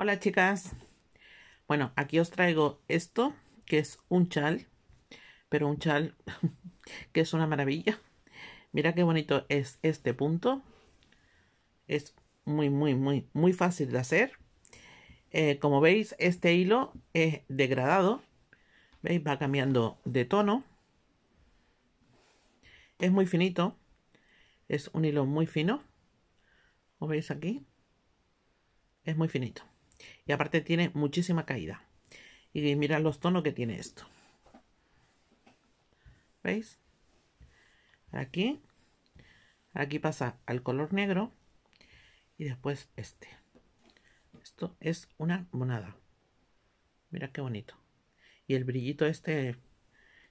Hola chicas. Bueno, aquí os traigo esto, que es un chal, pero un chal que es una maravilla. Mira qué bonito es este punto. Es muy, muy, muy, muy fácil de hacer. Eh, como veis, este hilo es degradado. ¿Veis? Va cambiando de tono. Es muy finito. Es un hilo muy fino. como veis aquí? Es muy finito. Y aparte tiene muchísima caída. Y mira los tonos que tiene esto. ¿Veis? Aquí. Aquí pasa al color negro. Y después este. Esto es una monada. Mira qué bonito. Y el brillito este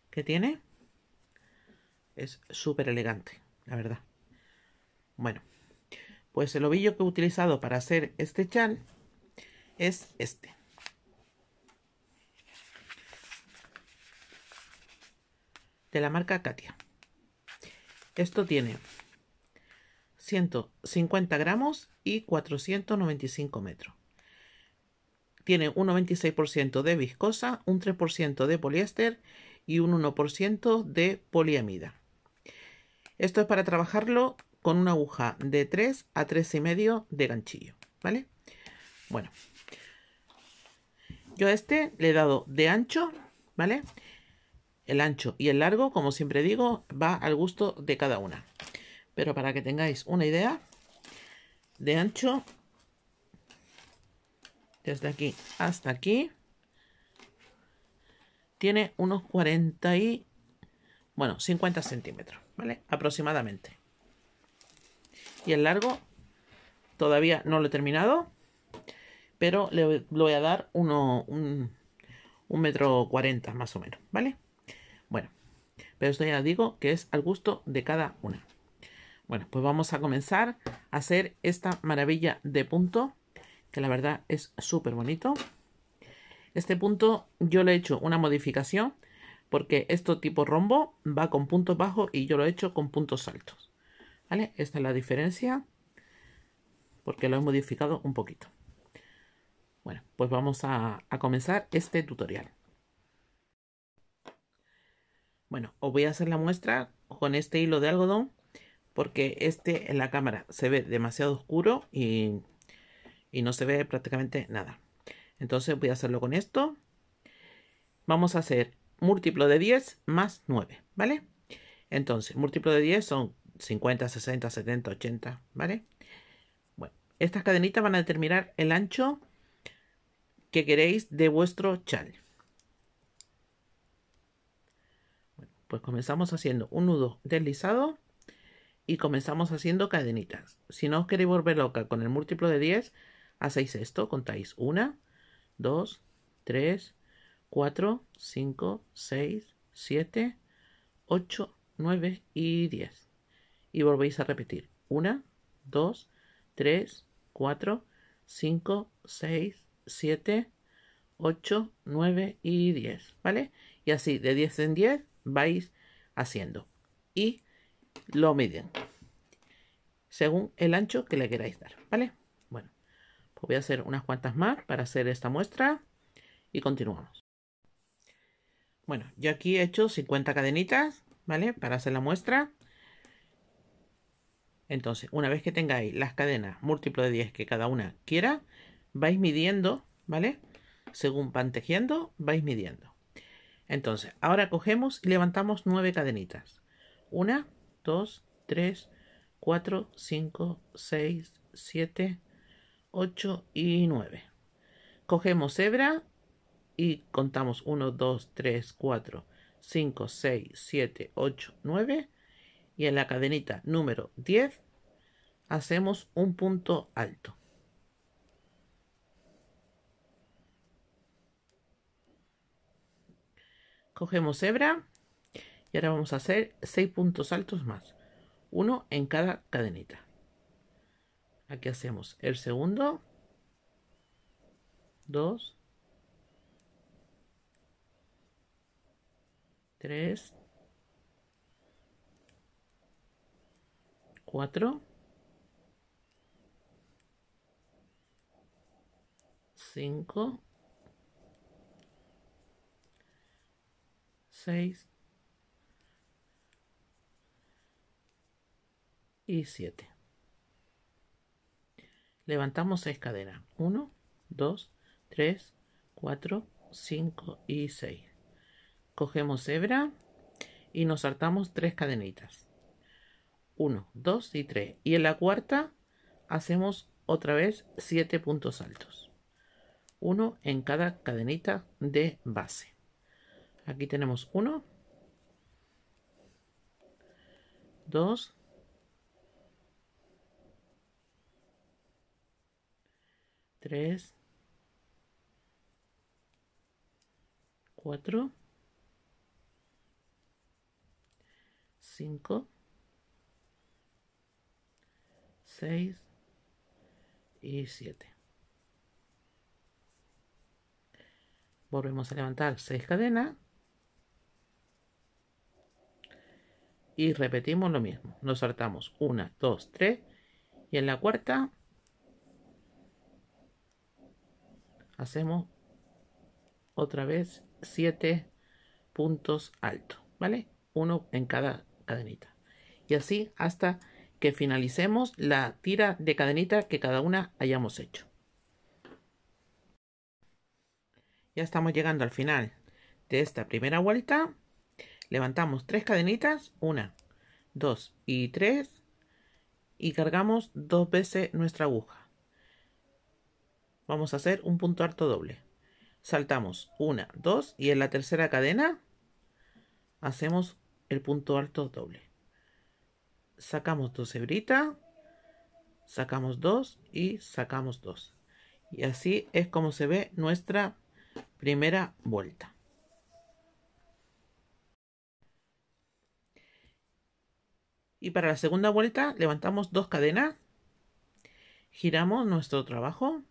que tiene es súper elegante, la verdad. Bueno, pues el ovillo que he utilizado para hacer este chal es este. De la marca Katia. Esto tiene 150 gramos y 495 metros. Tiene un 96% de viscosa, un 3% de poliéster y un 1% de poliamida. Esto es para trabajarlo con una aguja de 3 a 3,5 de ganchillo, ¿vale? Bueno, yo a este le he dado de ancho, ¿vale? El ancho y el largo, como siempre digo, va al gusto de cada una. Pero para que tengáis una idea, de ancho, desde aquí hasta aquí, tiene unos 40 y, bueno, 50 centímetros, ¿vale? Aproximadamente. Y el largo, todavía no lo he terminado, pero le, voy a dar uno, un, un metro cuarenta más o menos, ¿vale? Bueno, pero esto ya digo que es al gusto de cada una. Bueno, pues vamos a comenzar a hacer esta maravilla de punto, que la verdad es súper bonito. Este punto yo le he hecho una modificación, porque esto tipo rombo va con puntos bajos y yo lo he hecho con puntos altos. ¿Vale? Esta es la diferencia, porque lo he modificado un poquito. Bueno, pues vamos a, comenzar este tutorial. Bueno, os voy a hacer la muestra con este hilo de algodón porque este en la cámara se ve demasiado oscuro y, y no se ve prácticamente nada. Entonces voy a hacerlo con esto. Vamos a hacer múltiplo de 10 más 9, ¿vale? Entonces, múltiplo de 10 son 50, 60, 70, 80, ¿vale? Bueno, estas cadenitas van a determinar el ancho que queréis de vuestro chal. pues comenzamos haciendo un nudo deslizado y comenzamos haciendo cadenitas. Si no os queréis volver loca con el múltiplo de 10, hacéis esto, contáis 1, 2, 3, 4, 5, 6, 7, 8, 9 y 10. Y volvéis a repetir. 1, 2, 3, 4, 5, 6, 7, 8, 9 y 10, ¿vale? Y así de 10 en 10 vais haciendo y lo miden según el ancho que le queráis dar, ¿vale? Bueno, pues voy a hacer unas cuantas más para hacer esta muestra y continuamos. Bueno, yo aquí he hecho 50 cadenitas, ¿vale? Para hacer la muestra. Entonces, una vez que tengáis las cadenas múltiplo de 10 que cada una quiera, vais midiendo, ¿vale? Según pantejiendo, vais midiendo. Entonces, ahora cogemos y levantamos nueve cadenitas. 1, 2, 3, 4, 5, 6, 7, 8 y 9. Cogemos hebra y contamos 1, 2, 3, 4, 5, 6, 7, 8, 9 y en la cadenita número 10 hacemos un punto alto. Cogemos hebra y ahora vamos a hacer 6 puntos altos más. Uno en cada cadenita. Aquí hacemos el segundo. 2. 3. 4. 5. 6 y 7. Levantamos 6 cadenas. 1, 2, 3, 4, 5 y 6. Cogemos hebra y nos saltamos 3 cadenitas. 1, 2 y 3. Y en la cuarta hacemos otra vez 7 puntos altos. Uno en cada cadenita de base. Aquí tenemos 1, 2, 3, 4, 5, 6 y 7. Volvemos a levantar 6 cadenas. y repetimos lo mismo. Nos saltamos una, dos, tres y en la cuarta hacemos otra vez siete puntos altos, ¿vale? Uno en cada cadenita. Y así hasta que finalicemos la tira de cadenita que cada una hayamos hecho. Ya estamos llegando al final de esta primera vuelta. Levantamos tres cadenitas, una, dos y tres, y cargamos dos veces nuestra aguja. Vamos a hacer un punto alto doble. Saltamos una, dos, y en la tercera cadena hacemos el punto alto doble. Sacamos dos hebritas, sacamos dos y sacamos dos. Y así es como se ve nuestra primera vuelta. Y para la segunda vuelta levantamos dos cadenas, giramos nuestro trabajo,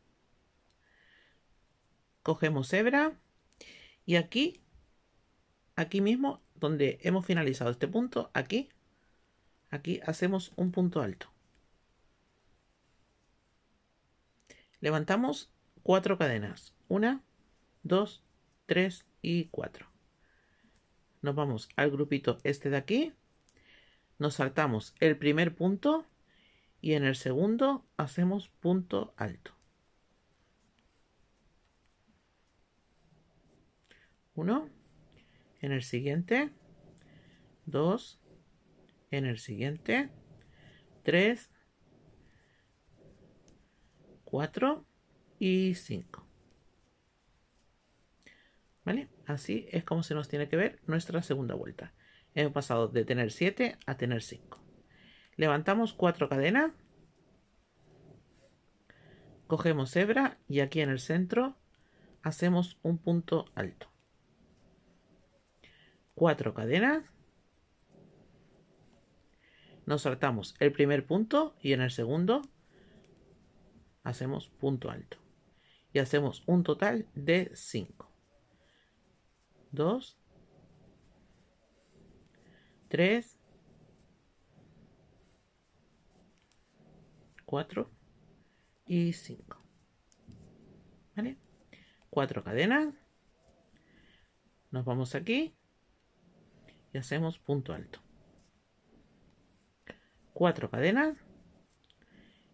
cogemos hebra y aquí, aquí mismo donde hemos finalizado este punto, aquí, aquí hacemos un punto alto. Levantamos cuatro cadenas, una, dos, tres y cuatro. Nos vamos al grupito este de aquí, nos saltamos el primer punto y en el segundo hacemos punto alto. 1, en el siguiente, 2, en el siguiente, 3, 4 y 5. ¿Vale? Así es como se nos tiene que ver nuestra segunda vuelta. Hemos pasado de tener 7 a tener 5. Levantamos 4 cadenas. Cogemos hebra y aquí en el centro hacemos un punto alto. 4 cadenas. Nos saltamos el primer punto y en el segundo hacemos punto alto. Y hacemos un total de 5. 2, 3, 4 y 5. ¿Vale? 4 cadenas. Nos vamos aquí y hacemos punto alto. 4 cadenas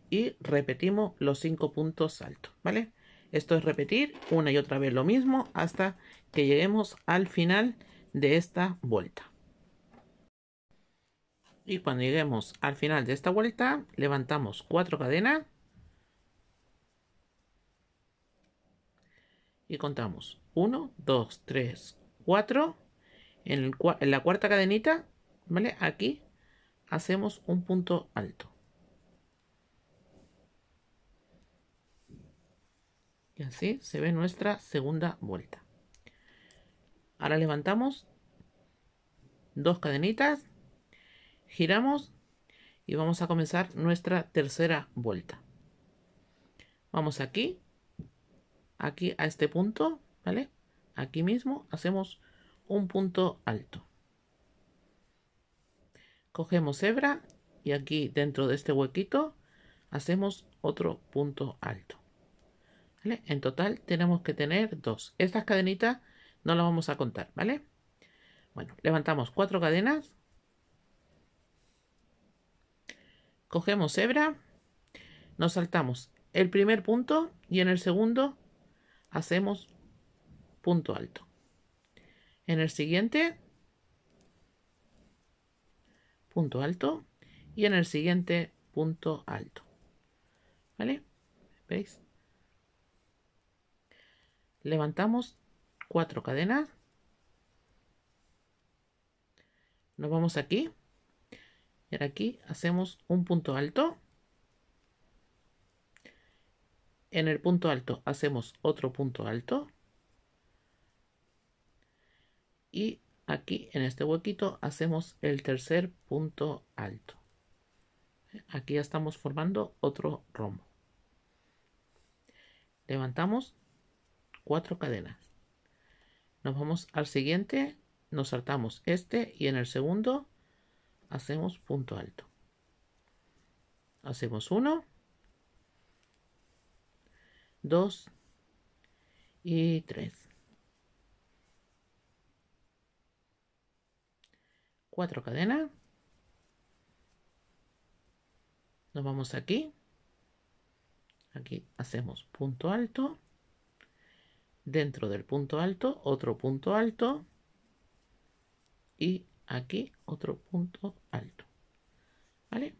y repetimos los 5 puntos altos, ¿vale? Esto es repetir una y otra vez lo mismo hasta que lleguemos al final de esta vuelta. Y cuando lleguemos al final de esta vuelta, levantamos cuatro cadenas. Y contamos 1, 2, 3, 4. En, la cuarta cadenita, ¿vale? Aquí hacemos un punto alto. Y así se ve nuestra segunda vuelta. Ahora levantamos dos cadenitas Giramos y vamos a comenzar nuestra tercera vuelta. Vamos aquí, aquí a este punto, ¿vale? Aquí mismo hacemos un punto alto. Cogemos hebra y aquí dentro de este huequito hacemos otro punto alto. ¿Vale? En total tenemos que tener dos. Estas cadenitas no las vamos a contar, ¿vale? Bueno, levantamos cuatro cadenas Cogemos hebra, nos saltamos el primer punto y en el segundo hacemos punto alto. En el siguiente, punto alto y en el siguiente, punto alto. ¿Vale? ¿Veis? Levantamos cuatro cadenas. Nos vamos aquí aquí hacemos un punto alto. En el punto alto hacemos otro punto alto. Y aquí en este huequito hacemos el tercer punto alto. Aquí ya estamos formando otro rombo. Levantamos cuatro cadenas. Nos vamos al siguiente, nos saltamos este y en el segundo hacemos punto alto. Hacemos uno dos y tres cuatro cadenas. Nos vamos aquí. Aquí hacemos punto alto. Dentro del punto alto, otro punto alto. Y aquí otro punto alto. ¿Vale?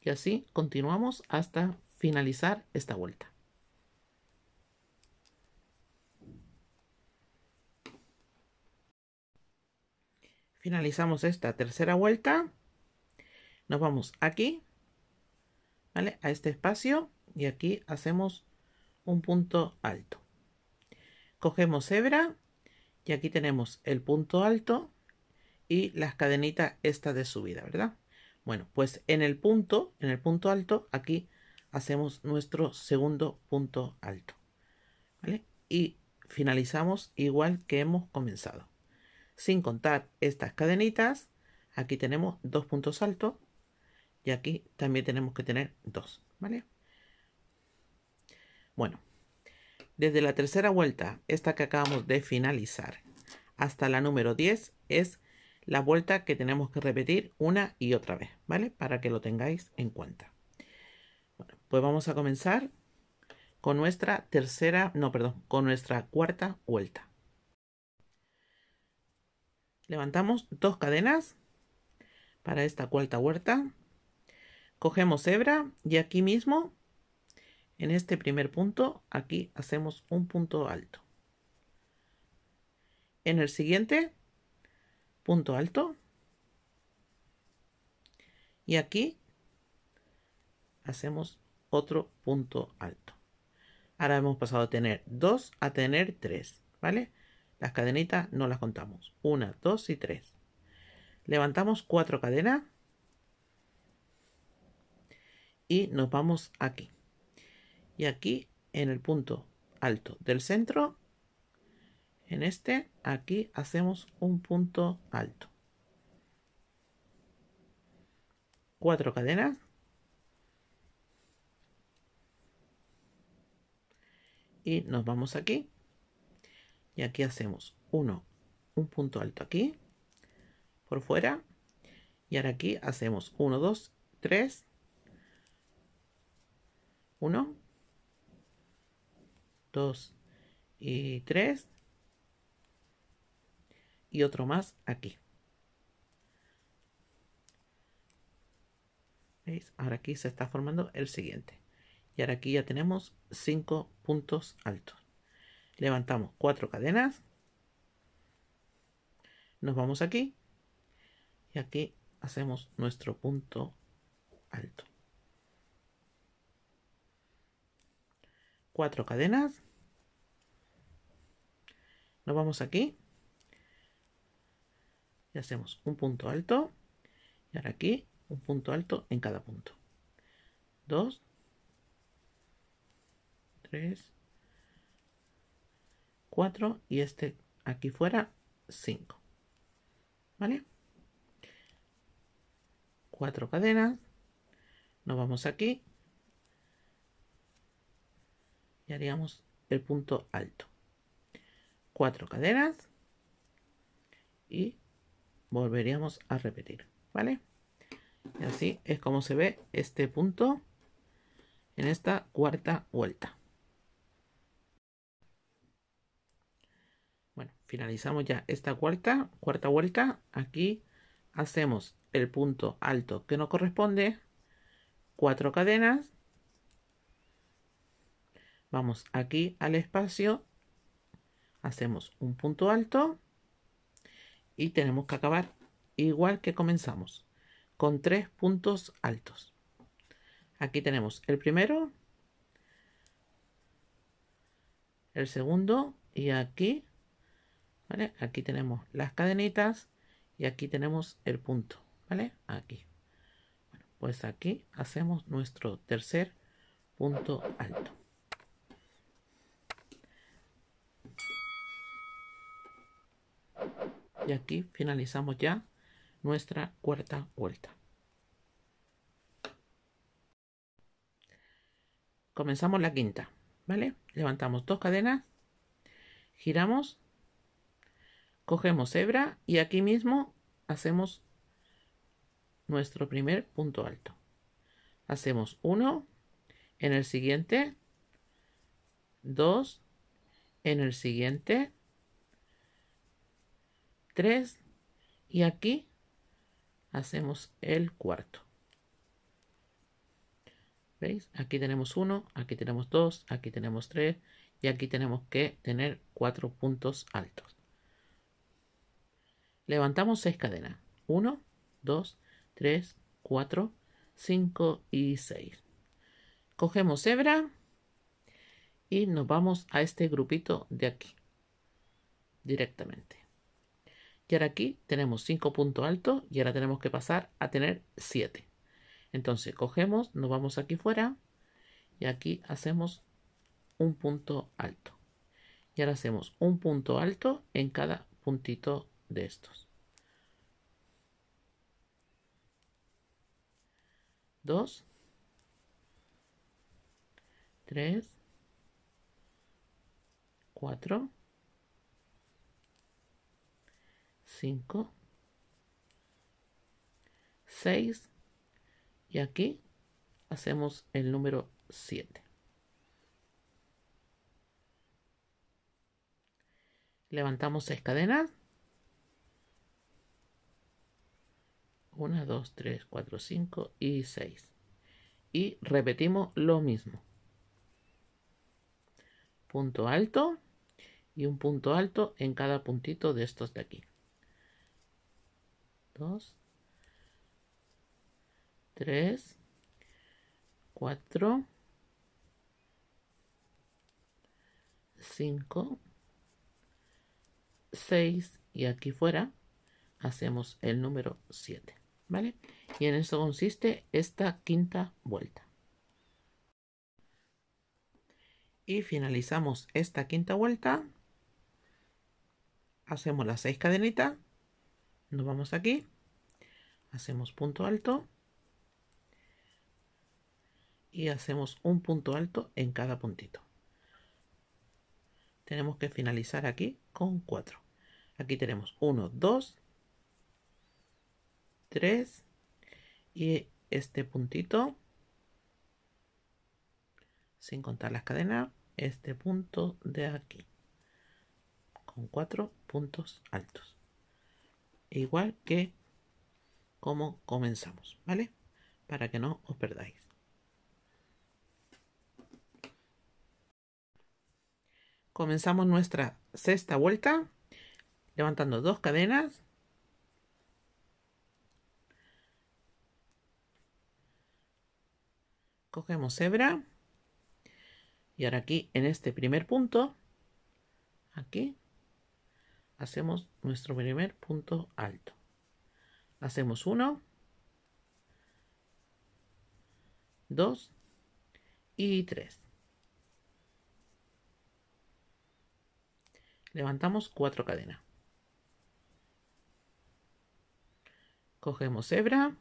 Y así continuamos hasta finalizar esta vuelta. Finalizamos esta tercera vuelta. Nos vamos aquí, ¿vale? A este espacio y aquí hacemos un punto alto. Cogemos hebra y aquí tenemos el punto alto y las cadenitas esta de subida, ¿verdad? Bueno, pues en el punto, en el punto alto, aquí hacemos nuestro segundo punto alto, ¿vale? Y finalizamos igual que hemos comenzado. Sin contar estas cadenitas, aquí tenemos dos puntos altos y aquí también tenemos que tener dos, ¿vale? Bueno, desde la tercera vuelta, esta que acabamos de finalizar, hasta la número 10 es la vuelta que tenemos que repetir una y otra vez, ¿vale? Para que lo tengáis en cuenta. pues vamos a comenzar con nuestra tercera, no, perdón, con nuestra cuarta vuelta. Levantamos dos cadenas para esta cuarta vuelta. Cogemos hebra y aquí mismo, en este primer punto, aquí hacemos un punto alto. En el siguiente punto alto y aquí hacemos otro punto alto. Ahora hemos pasado a tener 2 a tener 3, ¿vale? Las cadenitas no las contamos. una dos y tres Levantamos cuatro cadenas y nos vamos aquí. Y aquí en el punto alto del centro, en este, Aquí hacemos un punto alto. Cuatro cadenas. Y nos vamos aquí. Y aquí hacemos uno, un punto alto aquí, por fuera. Y ahora aquí hacemos 1, 2, 3, 1, 2 y 3 y otro más aquí. Ahora aquí se está formando el siguiente. Y ahora aquí ya tenemos cinco puntos altos. Levantamos cuatro cadenas. Nos vamos aquí. Y aquí hacemos nuestro punto alto. cuatro cadenas. Nos vamos aquí hacemos un punto alto y ahora aquí un punto alto en cada punto. 2, 3, 4 y este aquí fuera 5. ¿Vale? 4 cadenas. Nos vamos aquí y haríamos el punto alto. 4 cadenas y volveríamos a repetir, ¿vale? Y así es como se ve este punto en esta cuarta vuelta. Bueno, finalizamos ya esta cuarta, cuarta vuelta. Aquí hacemos el punto alto que nos corresponde, cuatro cadenas. Vamos aquí al espacio, hacemos un punto alto y tenemos que acabar igual que comenzamos, con tres puntos altos. Aquí tenemos el primero, el segundo y aquí, Aquí tenemos las cadenitas y aquí tenemos el punto, ¿vale? Aquí. pues aquí hacemos nuestro tercer punto alto. Y aquí finalizamos ya nuestra cuarta vuelta. Comenzamos la quinta, ¿vale? Levantamos dos cadenas, giramos, cogemos hebra y aquí mismo hacemos nuestro primer punto alto. Hacemos uno en el siguiente, dos en el siguiente, 3 y aquí hacemos el cuarto. ¿Veis? Aquí tenemos 1, aquí tenemos 2, aquí tenemos 3 y aquí tenemos que tener 4 puntos altos. Levantamos 6 cadenas. 1, 2, 3, 4, 5 y 6. Cogemos hebra y nos vamos a este grupito de aquí directamente. Y ahora aquí tenemos 5 puntos altos y ahora tenemos que pasar a tener 7. Entonces cogemos, nos vamos aquí fuera y aquí hacemos un punto alto. Y ahora hacemos un punto alto en cada puntito de estos. 2, 3, 4, 5, 6 y aquí hacemos el número 7. Levantamos 6 cadenas. 1, 2, 3, 4, 5 y 6. Y repetimos lo mismo. Punto alto y un punto alto en cada puntito de estos de aquí. 2, 3, 4, 5, 6 y aquí fuera hacemos el número 7, ¿vale? Y en eso consiste esta quinta vuelta. Y finalizamos esta quinta vuelta. Hacemos las 6 cadenitas nos vamos aquí, hacemos punto alto y hacemos un punto alto en cada puntito. Tenemos que finalizar aquí con 4. Aquí tenemos 1, 2, 3 y este puntito sin contar las cadenas, este punto de aquí, con cuatro puntos altos. E igual que como comenzamos, ¿vale? Para que no os perdáis. Comenzamos nuestra sexta vuelta levantando dos cadenas. Cogemos hebra. Y ahora aquí en este primer punto, aquí hacemos nuestro primer punto alto. Hacemos uno, dos y tres. Levantamos cuatro cadenas. Cogemos hebra.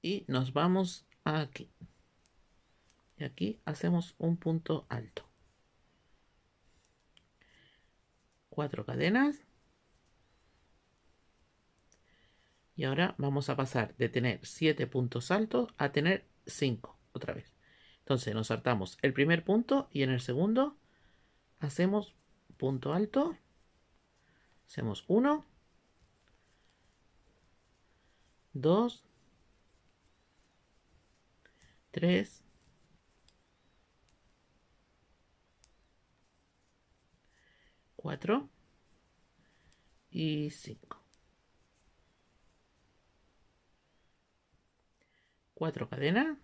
Y nos vamos aquí. Y aquí hacemos un punto alto. cuatro cadenas. Y ahora vamos a pasar de tener siete puntos altos a tener cinco otra vez. Entonces nos saltamos el primer punto y en el segundo hacemos punto alto. Hacemos 1, 2, 3, 4 y 5. 4 cadenas.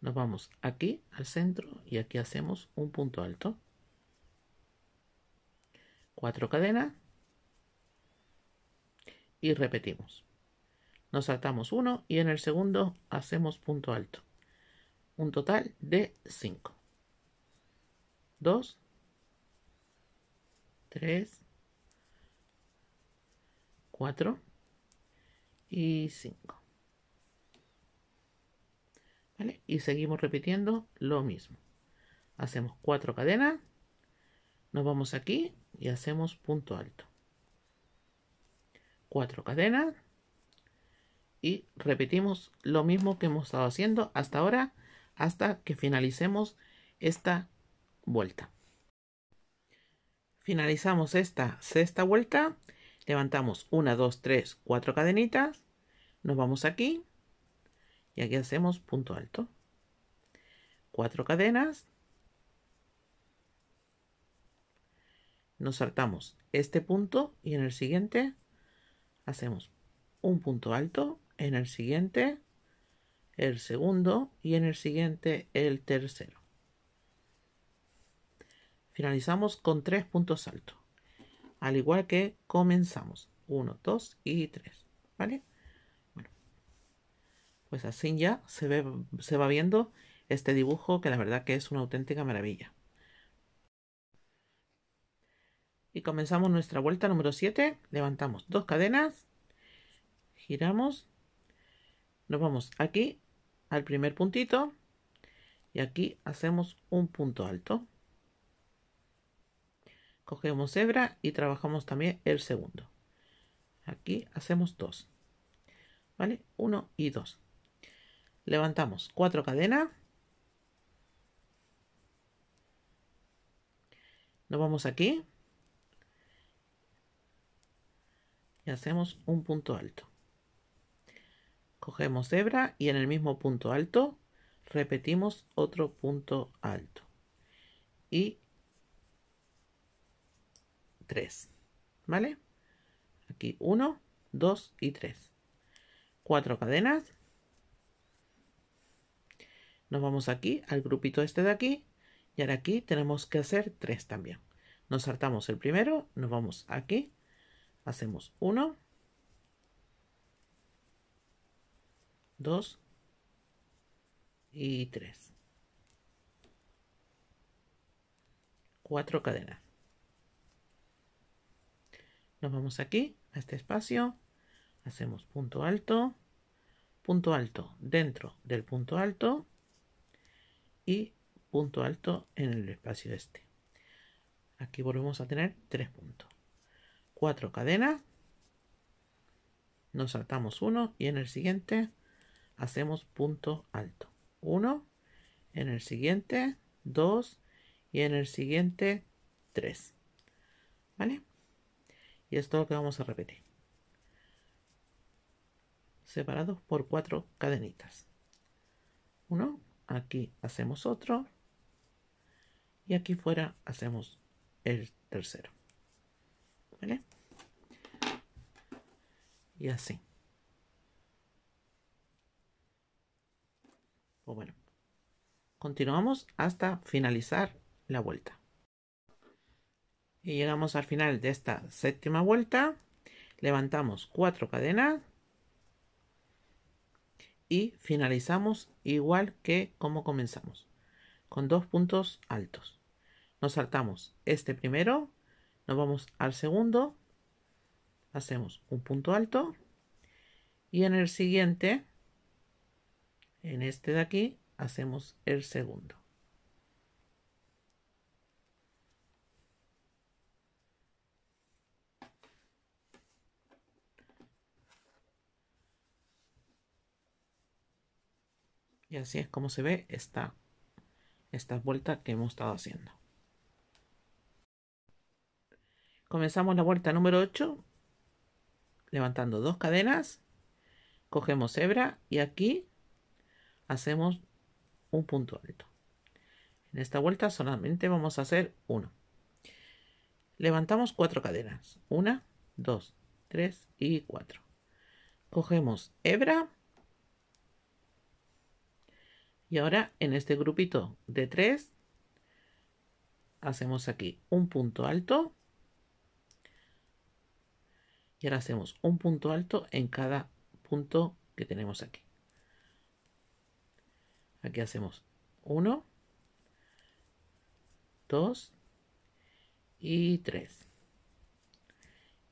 Nos vamos aquí al centro y aquí hacemos un punto alto. 4 cadenas. Y repetimos. Nos saltamos uno y en el segundo hacemos punto alto. Un total de 5. 2, 3, 4 y 5. Y seguimos repitiendo lo mismo. Hacemos 4 cadenas, nos vamos aquí y hacemos punto alto. 4 cadenas y repetimos lo mismo que hemos estado haciendo hasta ahora hasta que finalicemos esta vuelta. Finalizamos esta sexta vuelta. Levantamos una, dos, tres, cuatro cadenitas. Nos vamos aquí. Y aquí hacemos punto alto. Cuatro cadenas. Nos saltamos este punto y en el siguiente hacemos un punto alto. En el siguiente, el segundo y en el siguiente, el tercero. Finalizamos con tres puntos altos. Al igual que comenzamos. 1, 2 y 3. ¿Vale? pues así ya se, ve, se va viendo este dibujo que la verdad que es una auténtica maravilla. Y comenzamos nuestra vuelta número 7. Levantamos dos cadenas. Giramos. Nos vamos aquí al primer puntito. Y aquí hacemos un punto alto cogemos hebra y trabajamos también el segundo. Aquí hacemos dos ¿Vale? 1 y dos Levantamos cuatro cadenas. Nos vamos aquí. Y hacemos un punto alto. Cogemos hebra y en el mismo punto alto repetimos otro punto alto. Y 3. ¿Vale? Aquí 1, 2 y 3. 4 cadenas. Nos vamos aquí al grupito este de aquí. Y ahora aquí tenemos que hacer 3 también. Nos saltamos el primero, nos vamos aquí. Hacemos 1, 2 y 3. 4 cadenas. Nos vamos aquí, a este espacio, hacemos punto alto, punto alto dentro del punto alto y punto alto en el espacio este. Aquí volvemos a tener tres puntos. Cuatro cadenas, nos saltamos uno y en el siguiente hacemos punto alto. Uno, en el siguiente dos y en el siguiente tres. ¿Vale? y esto lo que vamos a repetir separados por cuatro cadenitas uno aquí hacemos otro y aquí fuera hacemos el tercero ¿vale? y así pues bueno continuamos hasta finalizar la vuelta y llegamos al final de esta séptima vuelta. Levantamos cuatro cadenas. Y finalizamos igual que como comenzamos. Con dos puntos altos. Nos saltamos este primero. Nos vamos al segundo. Hacemos un punto alto. Y en el siguiente, en este de aquí, hacemos el segundo. Y así es como se ve esta, esta vuelta que hemos estado haciendo. Comenzamos la vuelta número 8, levantando dos cadenas, cogemos hebra y aquí hacemos un punto alto. En esta vuelta solamente vamos a hacer uno. Levantamos cuatro cadenas. Una, dos, tres y cuatro. Cogemos hebra y ahora en este grupito de tres hacemos aquí un punto alto. Y ahora hacemos un punto alto en cada punto que tenemos aquí. Aquí hacemos 1, 2 y 3.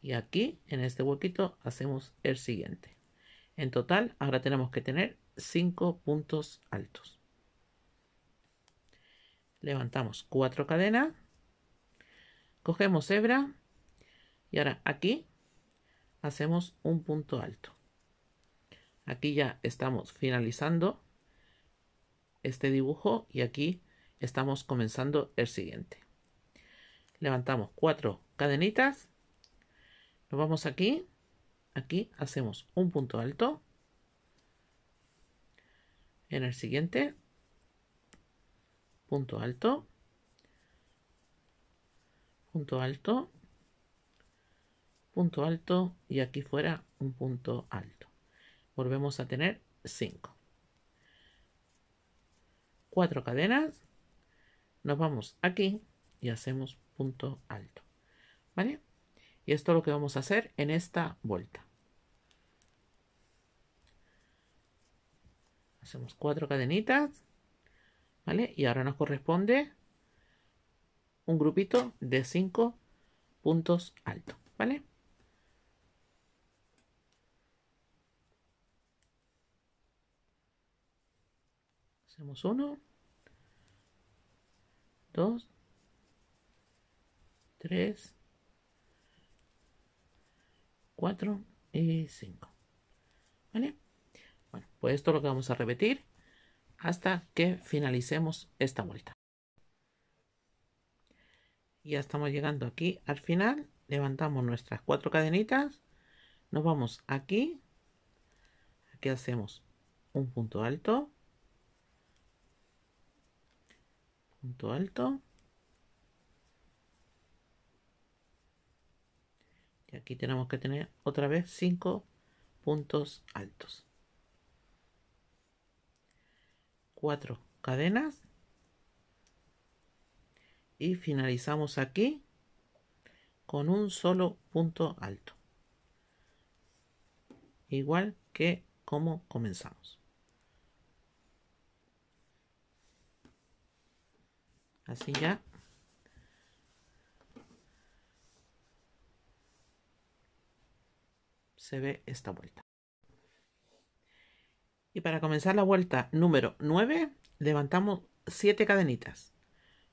Y aquí en este huequito hacemos el siguiente. En total ahora tenemos que tener 5 puntos altos. Levantamos 4 cadenas. Cogemos hebra. Y ahora aquí hacemos un punto alto. Aquí ya estamos finalizando este dibujo y aquí estamos comenzando el siguiente. Levantamos cuatro cadenitas. Nos vamos aquí. Aquí hacemos un punto alto en el siguiente punto alto punto alto punto alto y aquí fuera un punto alto volvemos a tener 5 cuatro cadenas nos vamos aquí y hacemos punto alto vale y esto es lo que vamos a hacer en esta vuelta hacemos cuatro cadenitas ¿vale? y ahora nos corresponde un grupito de cinco puntos alto, ¿vale? hacemos uno dos tres cuatro y cinco ¿vale? Pues esto lo que vamos a repetir hasta que finalicemos esta vuelta. Ya estamos llegando aquí al final. Levantamos nuestras cuatro cadenitas. Nos vamos aquí. Aquí hacemos un punto alto. Punto alto. Y aquí tenemos que tener otra vez cinco puntos altos. cuatro cadenas y finalizamos aquí con un solo punto alto igual que como comenzamos así ya se ve esta vuelta y para comenzar la vuelta número 9, levantamos 7 cadenitas.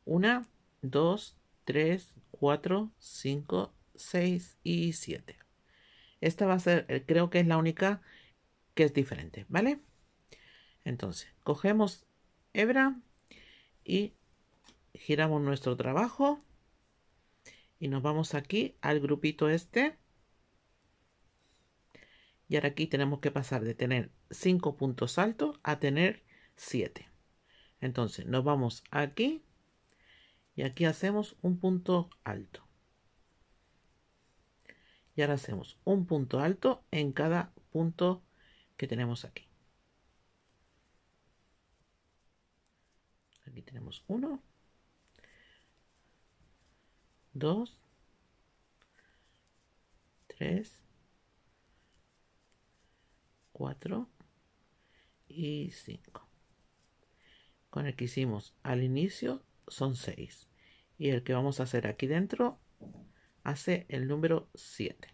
1, 2, 3, 4, 5, 6 y 7. Esta va a ser, eh, creo que es la única que es diferente, ¿vale? Entonces, cogemos hebra y giramos nuestro trabajo y nos vamos aquí al grupito este y ahora aquí tenemos que pasar de tener 5 puntos altos a tener 7. Entonces nos vamos aquí y aquí hacemos un punto alto. Y ahora hacemos un punto alto en cada punto que tenemos aquí. Aquí tenemos uno, dos, tres, 4 y 5. Con el que hicimos al inicio son 6. Y el que vamos a hacer aquí dentro hace el número 7.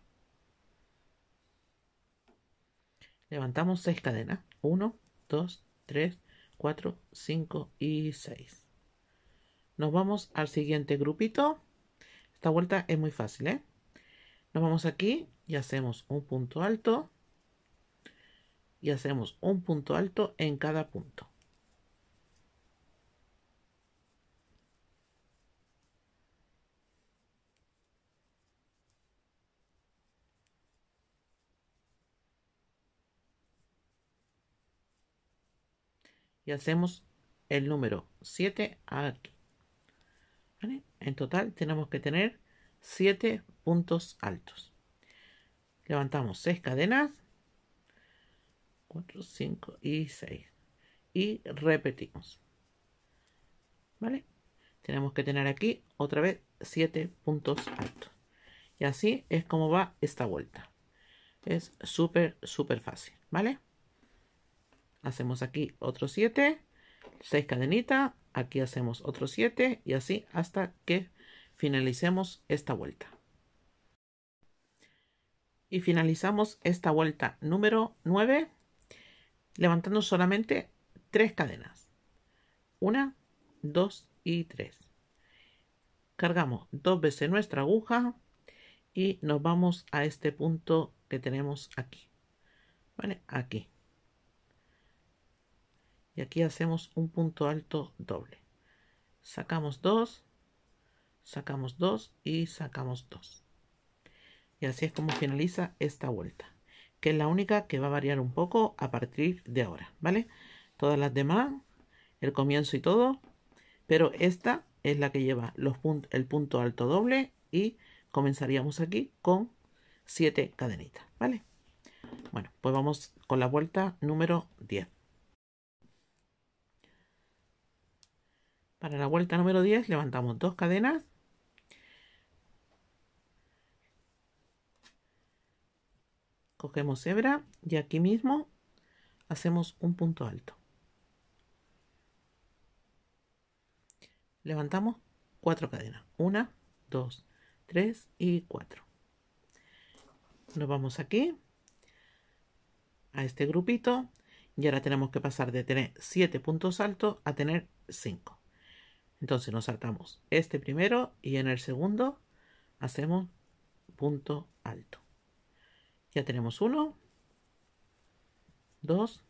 Levantamos 6 cadenas. 1, 2, 3, 4, 5 y 6. Nos vamos al siguiente grupito. Esta vuelta es muy fácil, ¿eh? Nos vamos aquí y hacemos un punto alto y hacemos un punto alto en cada punto. Y hacemos el número 7 aquí. En total tenemos que tener 7 puntos altos. Levantamos 6 cadenas 4, 5 y 6. Y repetimos. ¿Vale? Tenemos que tener aquí otra vez 7 puntos altos. Y así es como va esta vuelta. Es súper, súper fácil. ¿Vale? Hacemos aquí otro 7, 6 cadenitas, aquí hacemos otro 7 y así hasta que finalicemos esta vuelta. Y finalizamos esta vuelta número 9 levantando solamente tres cadenas. Una, dos y tres. Cargamos dos veces nuestra aguja y nos vamos a este punto que tenemos aquí. ¿Vale? Aquí. Y aquí hacemos un punto alto doble. Sacamos dos, sacamos dos y sacamos dos. Y así es como finaliza esta vuelta que es la única que va a variar un poco a partir de ahora, ¿vale? Todas las demás, el comienzo y todo, pero esta es la que lleva los el punto alto doble y comenzaríamos aquí con 7 cadenitas, ¿vale? Bueno, pues vamos con la vuelta número 10. Para la vuelta número 10 levantamos dos cadenas cogemos hebra y aquí mismo hacemos un punto alto. Levantamos cuatro cadenas. Una, dos, tres y cuatro. Nos vamos aquí a este grupito y ahora tenemos que pasar de tener siete puntos altos a tener cinco. Entonces nos saltamos este primero y en el segundo hacemos punto alto. Ya tenemos 1, 2,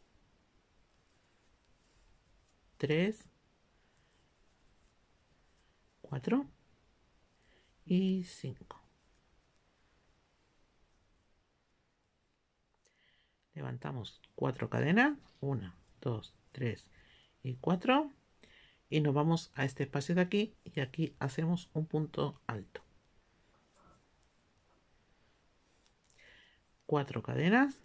3, 4 y 5. Levantamos 4 cadenas, 1, 2, 3 y 4. Y nos vamos a este espacio de aquí y aquí hacemos un punto alto. cuatro cadenas.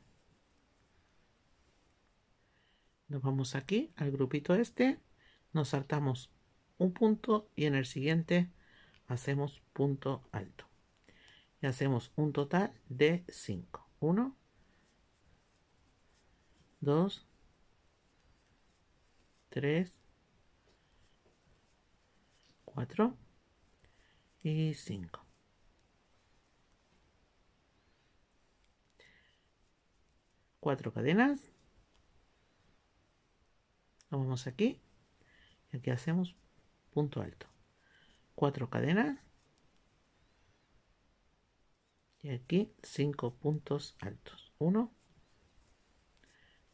Nos vamos aquí al grupito este, nos saltamos un punto y en el siguiente hacemos punto alto. Y hacemos un total de 5. 1, 2, 3, 4 y 5. 4 cadenas vamos aquí y aquí hacemos punto alto cuatro cadenas y aquí cinco puntos altos 1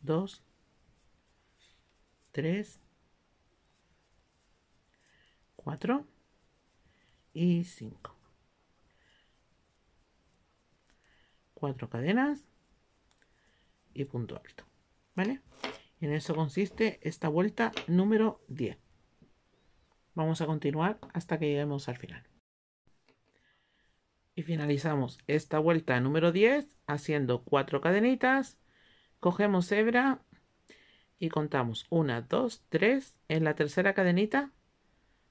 2 3 4 y 5 4 cadenas y punto alto. ¿Vale? En eso consiste esta vuelta número 10. Vamos a continuar hasta que lleguemos al final. Y finalizamos esta vuelta número 10 haciendo cuatro cadenitas. Cogemos hebra y contamos una dos tres En la tercera cadenita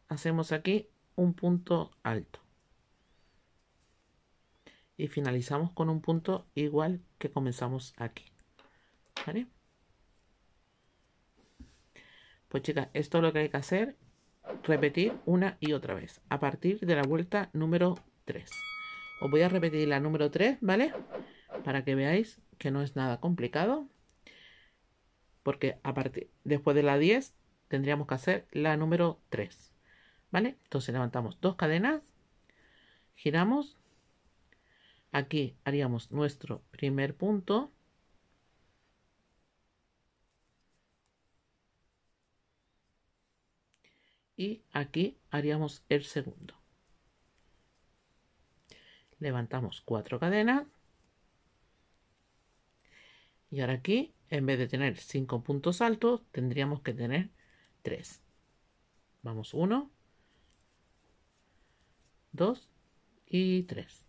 hacemos aquí un punto alto. Y finalizamos con un punto igual que comenzamos aquí. ¿Vale? Pues chicas, esto lo que hay que hacer. Repetir una y otra vez. A partir de la vuelta número 3. Os voy a repetir la número 3, ¿vale? Para que veáis que no es nada complicado. Porque después de la 10 tendríamos que hacer la número 3. ¿Vale? Entonces levantamos dos cadenas, giramos. Aquí haríamos nuestro primer punto y aquí haríamos el segundo. Levantamos cuatro cadenas. Y ahora aquí, en vez de tener cinco puntos altos, tendríamos que tener tres. Vamos uno, dos y tres.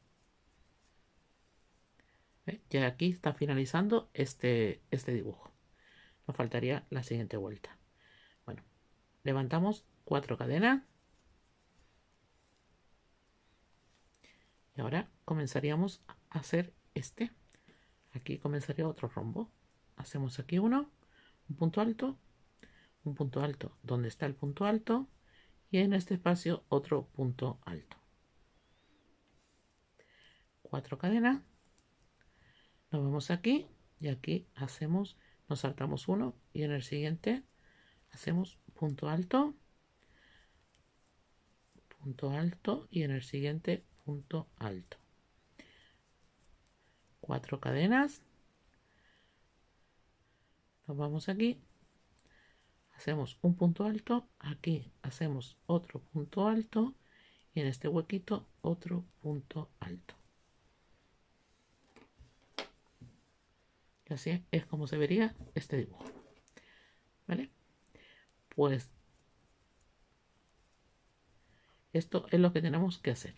¿Eh? Ya aquí está finalizando este, este dibujo. Nos faltaría la siguiente vuelta. Bueno, levantamos 4 cadenas. Y ahora comenzaríamos a hacer este. Aquí comenzaría otro rombo. Hacemos aquí uno, un punto alto, un punto alto donde está el punto alto y en este espacio otro punto alto. Cuatro cadenas. Nos vamos aquí y aquí hacemos, nos saltamos uno y en el siguiente hacemos punto alto, punto alto y en el siguiente punto alto. Cuatro cadenas. Nos vamos aquí. Hacemos un punto alto. Aquí hacemos otro punto alto. Y en este huequito otro punto alto. Y así es como se vería este dibujo. ¿Vale? Pues esto es lo que tenemos que hacer.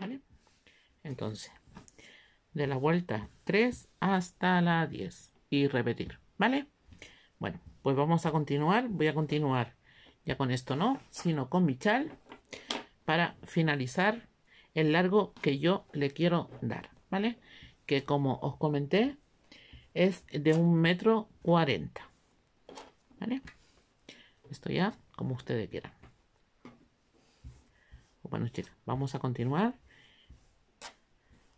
¿Vale? Entonces, de la vuelta 3 hasta la 10 y repetir, ¿vale? Bueno, pues vamos a continuar. Voy a continuar ya con esto no, sino con mi chal para finalizar el largo que yo le quiero dar, ¿vale? Que como os comenté, es de un metro cuarenta, ¿vale? Esto ya, como ustedes quieran. Bueno, chicas, vamos a continuar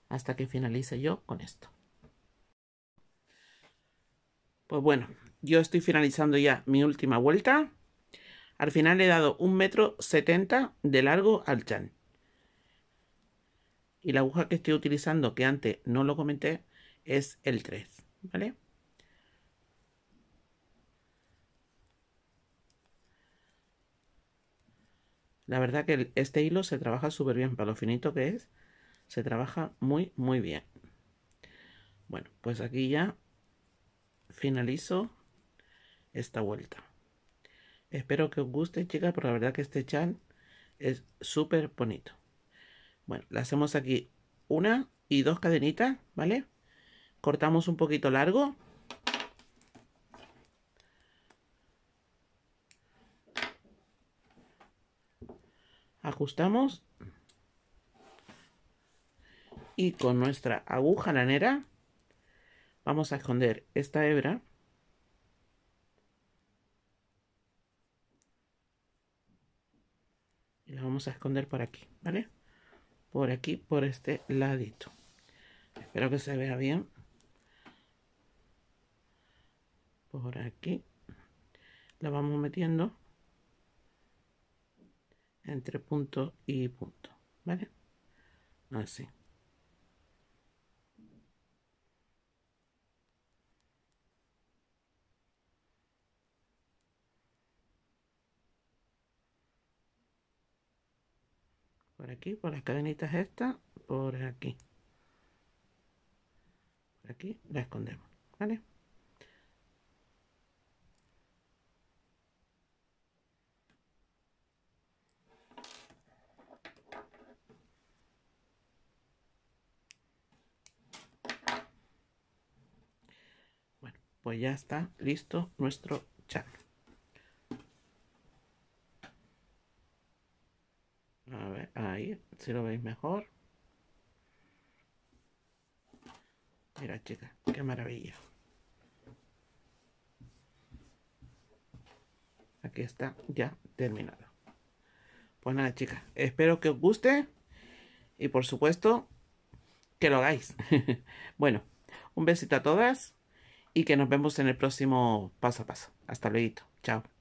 hasta que finalice yo con esto. Pues bueno, yo estoy finalizando ya mi última vuelta. Al final he dado un metro setenta de largo al chan. Y la aguja que estoy utilizando, que antes no lo comenté, es el 3, ¿vale? La verdad que este hilo se trabaja súper bien, para lo finito que es, se trabaja muy, muy bien. Bueno, pues aquí ya finalizo esta vuelta. Espero que os guste, chicas, porque la verdad que este chan es súper bonito. Bueno, le hacemos aquí una y dos cadenitas, ¿vale? Cortamos un poquito largo. Ajustamos. Y con nuestra aguja lanera vamos a esconder esta hebra vamos a esconder por aquí, ¿vale? Por aquí, por este ladito. Espero que se vea bien. Por aquí. La vamos metiendo entre punto y punto, ¿vale? Así. por aquí, por las cadenitas estas, por aquí. Por aquí la escondemos, ¿vale? Bueno, pues ya está listo nuestro chat. si lo veis mejor. Mira chicas, qué maravilla. Aquí está ya terminado. Pues nada chicas, espero que os guste y por supuesto que lo hagáis. bueno, un besito a todas y que nos vemos en el próximo paso a paso. Hasta luego. Chao.